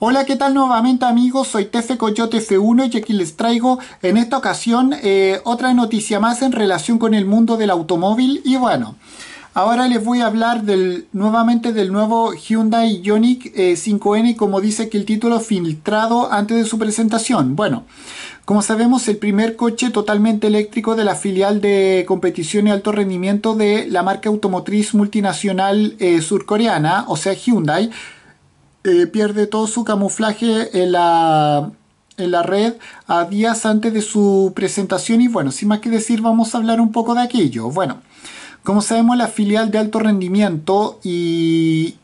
Hola, ¿qué tal nuevamente amigos? Soy Tefe Coyote F1 y aquí les traigo en esta ocasión eh, otra noticia más en relación con el mundo del automóvil y bueno... Ahora les voy a hablar del, nuevamente del nuevo Hyundai Ioniq 5N, eh, como dice aquí el título, filtrado antes de su presentación. Bueno, como sabemos, el primer coche totalmente eléctrico de la filial de competición y alto rendimiento de la marca automotriz multinacional eh, surcoreana, o sea Hyundai, eh, pierde todo su camuflaje en la, en la red a días antes de su presentación y bueno, sin más que decir vamos a hablar un poco de aquello. Bueno, como sabemos la filial de alto rendimiento y,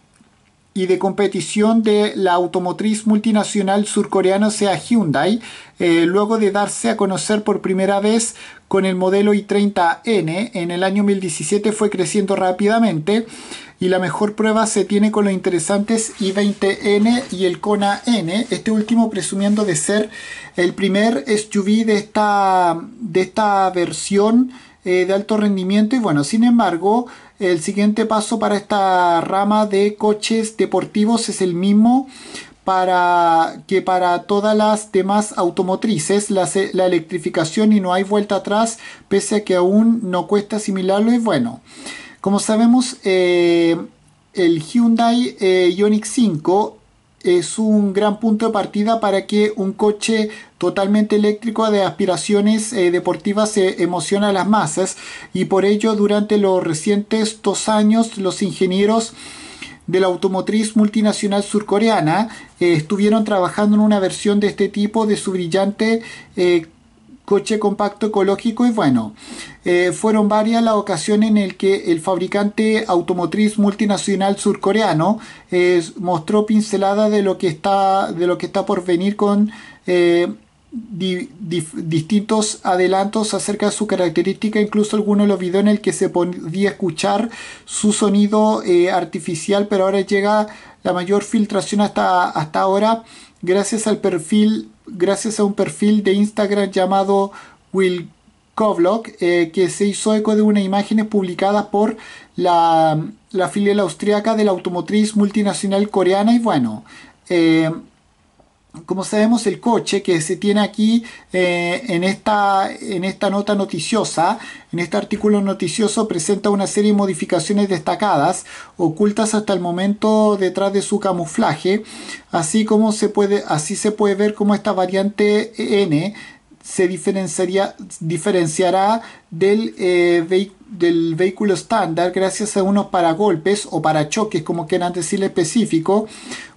de competición de la automotriz multinacional surcoreana, o sea Hyundai, eh, luego de darse a conocer por primera vez con el modelo i30N en el año 2017 fue creciendo rápidamente y la mejor prueba se tiene con los interesantes i20N y el Kona N, este último presumiendo de ser el primer SUV de esta, de esta versión eh, de alto rendimiento y bueno, sin embargo, el siguiente paso para esta rama de coches deportivos es el mismo para que para todas las demás automotrices la, la, electrificación y no hay vuelta atrás pese a que aún no cuesta asimilarlo y bueno como sabemos, eh, el Hyundai eh, Ioniq 5 es un gran punto de partida para que un coche totalmente eléctrico de aspiraciones eh, deportivas se emocione emociona a las masas y por ello durante los recientes dos años los ingenieros de la automotriz multinacional surcoreana estuvieron trabajando en una versión de este tipo de su brillante coche compacto ecológico y bueno, eh, fueron varias las ocasiones en el que el fabricante automotriz multinacional surcoreano eh, mostró pinceladas de lo que está de lo que está por venir con eh, distintos adelantos acerca de su característica, incluso algunos de los videos en el que se podía escuchar su sonido artificial, pero ahora llega la mayor filtración hasta, hasta ahora gracias al perfil gracias a un perfil de Instagram llamado Will Kovlog, eh, que se hizo eco de unas imágenes publicadas por la, filial austríaca de la automotriz multinacional coreana y bueno, eh, como sabemos, el coche que se tiene aquí eh, en, esta, en esta nota noticiosa, en este artículo noticioso, presenta una serie de modificaciones destacadas, ocultas hasta el momento detrás de su camuflaje, así, como se puede, así se puede ver cómo esta variante e N se diferenciaría, diferenciará del eh, vehículo del vehículo estándar gracias a unos paragolpes o choques, como quieran decirle específico,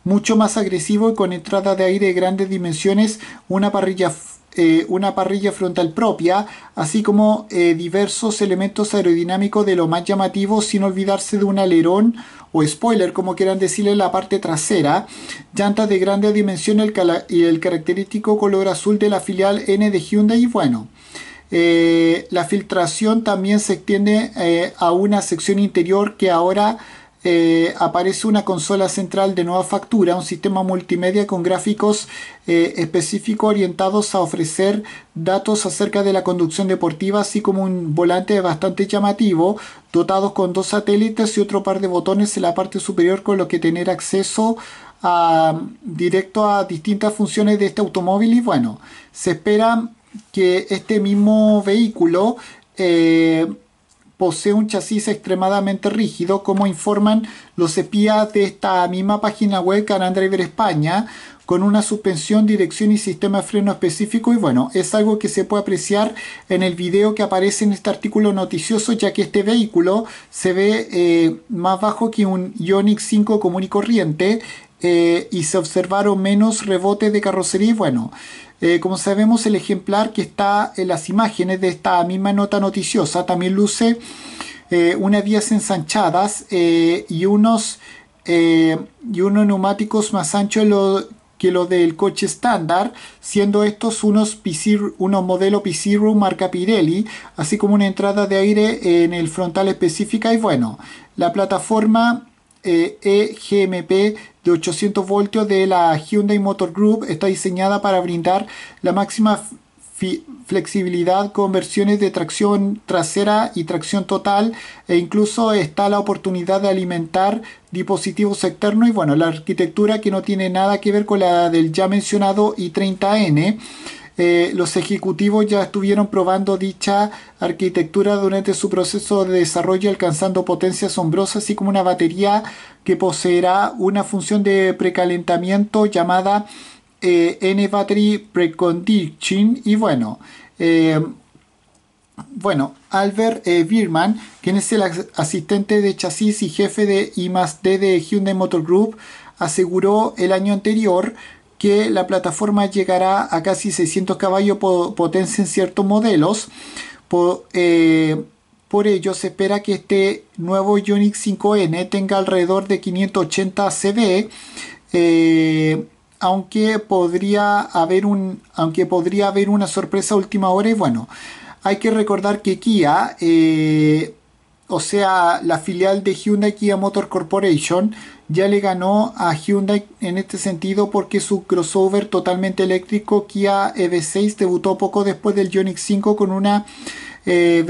mucho más agresivo y con entrada de aire de grandes dimensiones, una parrilla, eh, una parrilla frontal propia, así como eh, diversos elementos aerodinámicos de lo más llamativo, sin olvidarse de un alerón o spoiler, como quieran decirle, la parte trasera, llantas de grandes dimensiones y el característico color azul de la filial N de Hyundai y bueno. Eh, la filtración también se extiende eh, a una sección interior que ahora eh, aparece una consola central de nueva factura, un sistema multimedia con gráficos específicos orientados a ofrecer datos acerca de la conducción deportiva, así como un volante bastante llamativo, dotados con dos satélites y otro par de botones en la parte superior con lo que tener acceso directo a distintas funciones de este automóvil y bueno, se espera que este mismo vehículo eh, posee un chasis extremadamente rígido, como informan los espías de esta misma página web Carandriver España, con una suspensión, dirección y sistema de freno específico. Y bueno, es algo que se puede apreciar en el video que aparece en este artículo noticioso, ya que este vehículo se ve eh, más bajo que un Ioniq 5 común y corriente eh, y se observaron menos rebotes de carrocería. Y bueno, eh, como sabemos, el ejemplar que está en las imágenes de esta misma nota noticiosa también luce eh, unas vías ensanchadas eh, y, unos, y unos neumáticos más anchos que los del coche estándar, siendo estos unos, unos modelos marca Pirelli, así como una entrada de aire en el frontal específica y bueno, la plataforma eh, EGMP de 800 voltios de la Hyundai Motor Group está diseñada para brindar la máxima flexibilidad con versiones de tracción trasera y tracción total e incluso está la oportunidad de alimentar dispositivos externos y bueno, la arquitectura que no tiene nada que ver con la del ya mencionado i30N eh, los ejecutivos ya estuvieron probando dicha arquitectura durante su proceso de desarrollo alcanzando potencia asombrosa, así como una batería que poseerá una función de precalentamiento llamada eh, N-Battery Preconditioning. y bueno... Eh, bueno, Albert Birman, quien es el asistente de chasis y jefe de I+D de Hyundai Motor Group, aseguró el año anterior que la plataforma llegará a casi 600 caballos potencia en ciertos modelos. Eh, por, ello se espera que este nuevo Unix 5N tenga alrededor de 580 CV, eh, aunque, podría haber un, aunque podría haber una sorpresa última hora y bueno. Hay que recordar que Kia eh, o sea, la filial de Hyundai Kia Motor Corporation ya le ganó a Hyundai en este sentido porque su crossover totalmente eléctrico Kia EV6 debutó poco después del Ioniq 5 con una eh,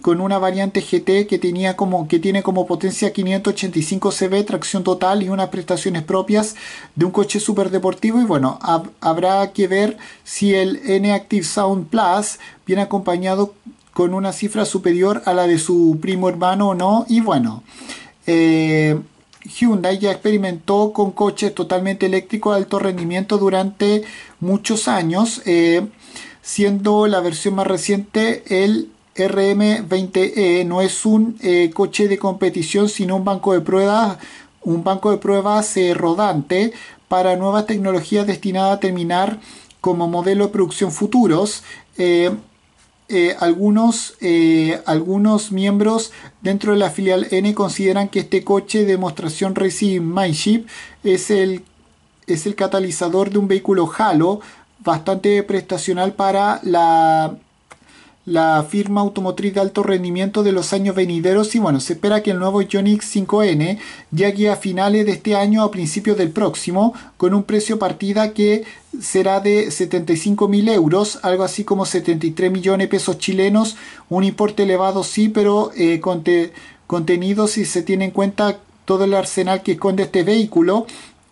con una variante GT que tenía como que tiene como potencia 585 cb, tracción total y unas prestaciones propias de un coche deportivo y bueno, habrá que ver si el N Active Sound Plus viene acompañado con una cifra superior a la de su primo hermano o no. Y bueno, eh, Hyundai ya experimentó con coches totalmente eléctricos de alto rendimiento durante muchos años, eh, siendo la versión más reciente el RM20E. E. No es un eh, coche de competición, sino un banco de pruebas, un banco de pruebas rodante para nuevas tecnologías destinadas a terminar como modelo de producción futuros. Eh, algunos, eh, algunos miembros dentro de la filial N consideran que este coche de demostración Racing Mindship es el, es el catalizador de un vehículo Halo bastante prestacional para la la firma automotriz de alto rendimiento de los años venideros y bueno, se espera que el nuevo Ioniq 5N llegue a finales de este año o principios del próximo con un precio partida que será de 75 mil euros, algo así como 73 millones de pesos chilenos, un importe elevado sí, pero eh, contenido si se tiene en cuenta todo el arsenal que esconde este vehículo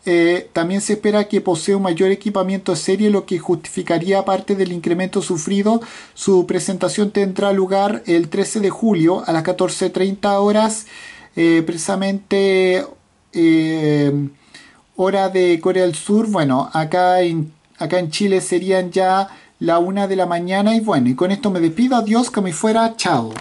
eh, también se espera que posea un mayor equipamiento de serie, lo que justificaría parte del incremento sufrido. Su presentación tendrá lugar el 13 de julio a las 14.30 horas, eh, precisamente eh, hora de Corea del Sur. Bueno, acá en, acá en Chile serían ya la una de la mañana y bueno, y con esto me despido, adiós, que me fuera, chao.